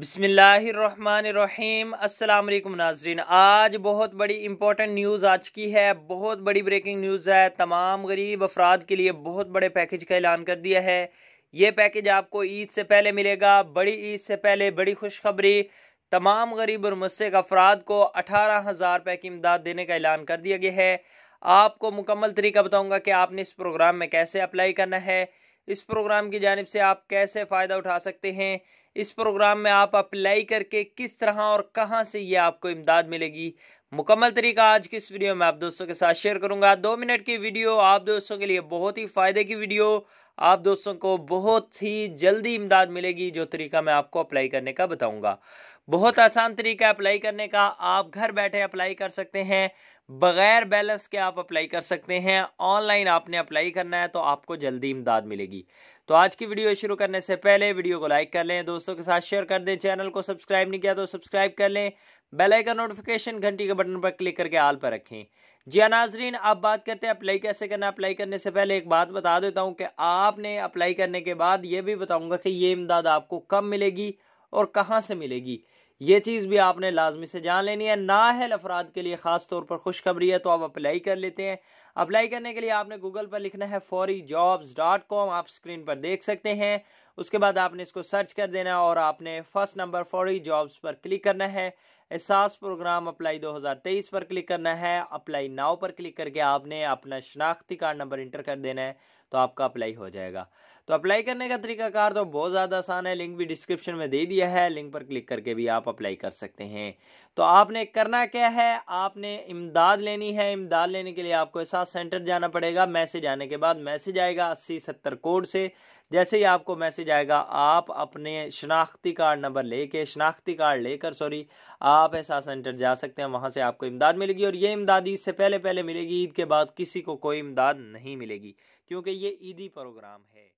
बिसमीम अल्लाम नाजरीन आज बहुत बड़ी इंपॉर्टेंट न्यूज़ आ चुकी है बहुत बड़ी ब्रेकिंग न्यूज़ है तमाम गरीब अफराद के लिए बहुत बड़े पैकेज का ऐलान कर दिया है ये पैकेज आपको ईद से पहले मिलेगा बड़ी ईद से पहले बड़ी खुशखबरी तमाम गरीब और मुस्क अफराद को अठारह हज़ार रुपये की इमदाद देने का ऐलान कर दिया गया है आपको मुकम्मल तरीका बताऊँगा कि आपने इस प्रोग्राम में कैसे अप्लाई करना है इस प्रोग्राम की जानब से आप कैसे फ़ायदा उठा सकते हैं इस प्रोग्राम में आप अप्लाई करके किस तरह और कहां से ये आपको इमदाद मिलेगी मुकम्मल तरीका आज की इस वीडियो में आप दोस्तों के साथ शेयर करूंगा दो मिनट की वीडियो आप दोस्तों के लिए बहुत ही फ़ायदे की वीडियो आप दोस्तों को बहुत ही जल्दी इमदाद मिलेगी जो तरीका मैं आपको अप्लाई करने का बताऊंगा बहुत आसान तरीका अप्लाई करने का आप घर बैठे अप्लाई कर सकते हैं बगैर बैलेंस के आप अप्लाई कर सकते हैं ऑनलाइन आपने अप्लाई करना है तो आपको जल्दी इमदाद मिलेगी तो आज की वीडियो शुरू करने से पहले वीडियो को लाइक कर लें दोस्तों के साथ शेयर कर दें चैनल को सब्सक्राइब नहीं किया तो सब्सक्राइब कर लें बेल आइकन नोटिफिकेशन घंटी के बटन पर क्लिक करके आल पर रखें जी हाँ, नाजरीन आप बात करते हैं अप्लाई कैसे करना अप्लाई करने से पहले एक बात बता देता हूं कि आपने अप्लाई करने के बाद ये भी बताऊंगा कि ये इमदाद आपको कब मिलेगी और कहाँ से मिलेगी ये चीज़ भी आपने लाजमी से जान लेनी है नाहल अफराद के लिए ख़ास तौर पर खुशखबरी है तो आप अप्लाई कर लेते हैं अप्लाई करने के लिए आपने गूगल पर लिखना है फौरी जॉब्स डॉट कॉम आप स्क्रीन पर देख सकते हैं उसके बाद आपने इसको सर्च कर देना है और आपने फर्स्ट नंबर फौरी जॉब्स पर क्लिक करना है एहसास प्रोग्राम अप्लाई 2023 पर क्लिक करना है अप्लाई नाव पर क्लिक करके आपने अपना शनाख्ती कार्ड नंबर इंटर कर देना है तो आपका अप्लाई हो जाएगा तो अप्लाई करने का तरीकाकार तो बहुत ज़्यादा आसान है लिंक भी डिस्क्रिप्शन में दे दिया है लिंक पर क्लिक करके भी आप अप्लाई कर सकते हैं तो आपने करना क्या है आपने इमदाद लेनी है इमदाद लेने के लिए आपको एहसास सेंटर जाना पड़ेगा मैसेज आने के बाद मैसेज आएगा अस्सी सत्तर कोड से जैसे ही आपको मैसेज आएगा आप अपने शनाख्ती कार्ड नंबर लेके शनाख्ती कार्ड लेकर सॉरी आप एहसास सेंटर जा सकते हैं वहाँ से आपको इमदाद मिलेगी और ये इमदाद ईद से पहले पहले मिलेगी ईद के बाद किसी को कोई इमदाद नहीं मिलेगी क्योंकि ये ईदी प्रोग्राम है